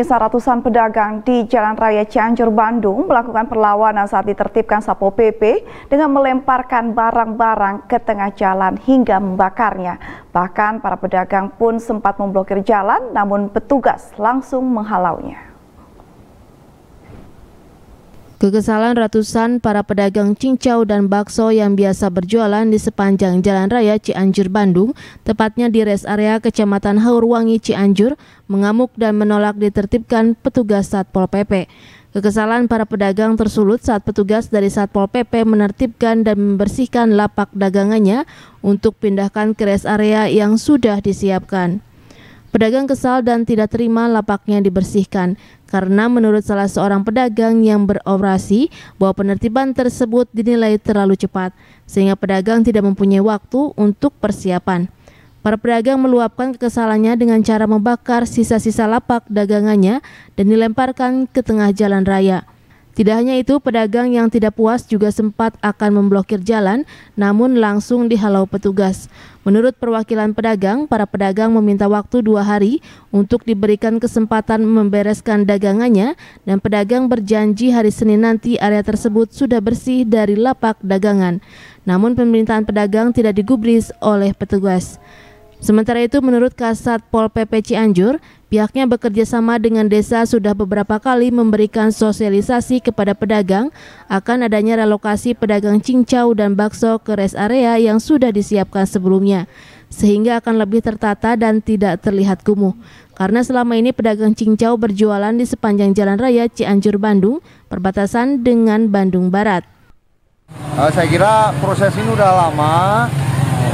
Ratusan pedagang di Jalan Raya Cianjur, Bandung melakukan perlawanan saat ditertibkan Sapo PP dengan melemparkan barang-barang ke tengah jalan hingga membakarnya. Bahkan para pedagang pun sempat memblokir jalan namun petugas langsung menghalaunya. Kekesalan ratusan para pedagang cincau dan bakso yang biasa berjualan di sepanjang Jalan Raya Cianjur Bandung, tepatnya di res area Kecamatan Haurwangi Cianjur, mengamuk dan menolak ditertibkan petugas Satpol PP. Kekesalan para pedagang tersulut saat petugas dari Satpol PP menertibkan dan membersihkan lapak dagangannya untuk pindahkan ke res area yang sudah disiapkan. Pedagang kesal dan tidak terima lapaknya dibersihkan karena menurut salah seorang pedagang yang beroperasi bahwa penertiban tersebut dinilai terlalu cepat sehingga pedagang tidak mempunyai waktu untuk persiapan. Para pedagang meluapkan kekesalannya dengan cara membakar sisa-sisa lapak dagangannya dan dilemparkan ke tengah jalan raya. Tidak hanya itu, pedagang yang tidak puas juga sempat akan memblokir jalan, namun langsung dihalau petugas. Menurut perwakilan pedagang, para pedagang meminta waktu dua hari untuk diberikan kesempatan membereskan dagangannya dan pedagang berjanji hari Senin nanti area tersebut sudah bersih dari lapak dagangan. Namun pemerintahan pedagang tidak digubris oleh petugas. Sementara itu menurut Kasat Pol PP Cianjur, pihaknya bekerja sama dengan desa sudah beberapa kali memberikan sosialisasi kepada pedagang akan adanya relokasi pedagang cincau dan bakso ke rest area yang sudah disiapkan sebelumnya sehingga akan lebih tertata dan tidak terlihat kumuh. Karena selama ini pedagang cincau berjualan di sepanjang jalan raya Cianjur Bandung perbatasan dengan Bandung Barat. Eh, saya kira proses ini sudah lama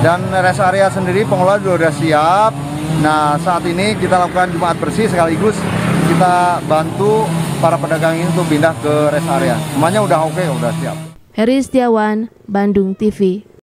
dan rest area sendiri pengelola sudah siap nah saat ini kita lakukan Jumat bersih sekaligus kita bantu para pedagang ini untuk pindah ke rest area semuanya udah oke okay, udah siap Heri Setiawan, Bandung TV